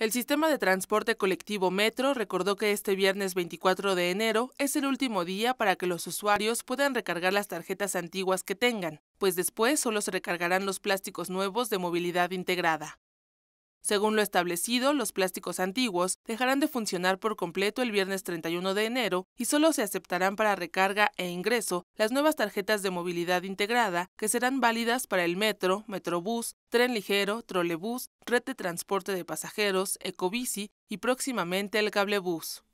El sistema de transporte colectivo Metro recordó que este viernes 24 de enero es el último día para que los usuarios puedan recargar las tarjetas antiguas que tengan, pues después solo se recargarán los plásticos nuevos de movilidad integrada. Según lo establecido, los plásticos antiguos dejarán de funcionar por completo el viernes 31 de enero y solo se aceptarán para recarga e ingreso las nuevas tarjetas de movilidad integrada que serán válidas para el metro, metrobús, tren ligero, trolebús, red de transporte de pasajeros, ecobici y próximamente el cablebús.